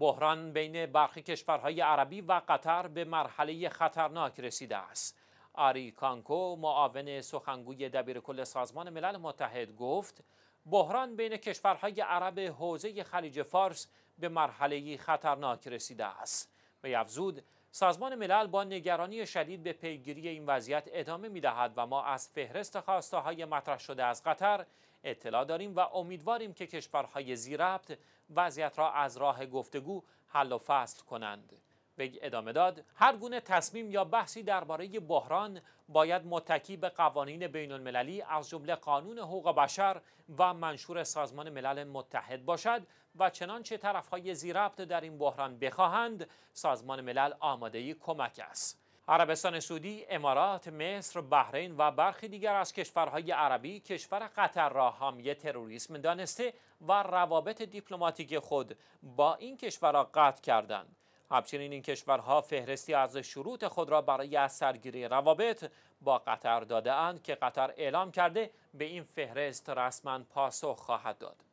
بحران بین برخی کشورهای عربی و قطر به مرحله خطرناک رسیده است آری کانکو معاون سخنگوی دبیرکل سازمان ملل متحد گفت بحران بین کشورهای عرب حوزه خلیج فارس به مرحله خطرناک رسیده است به افزود سازمان ملل با نگرانی شدید به پیگیری این وضعیت ادامه می دهد و ما از فهرست خواسته های مطرح شده از قطر اطلاع داریم و امیدواریم که کشورهای زیربط وضعیت را از راه گفتگو حل و فصل کنند. ادامه داد هر گونه تصمیم یا بحثی درباره بحران باید متکی به قوانین بین المللی از جمله قانون حقوق بشر و منشور سازمان ملل متحد باشد و چنانچه طرفهای زیربط در این بحران بخواهند سازمان ملل آماده کمک است عربستان سعودی، امارات، مصر، بحرین و برخی دیگر از کشورهای عربی کشور قطر را حامی تروریسم دانسته و روابط دیپلماتیک خود با این کشورها قطع کردند. همچنین این کشورها فهرستی از شروط خود را برای از سرگیری روابط با قطر داده اند که قطر اعلام کرده به این فهرست رسما پاسخ خواهد داد.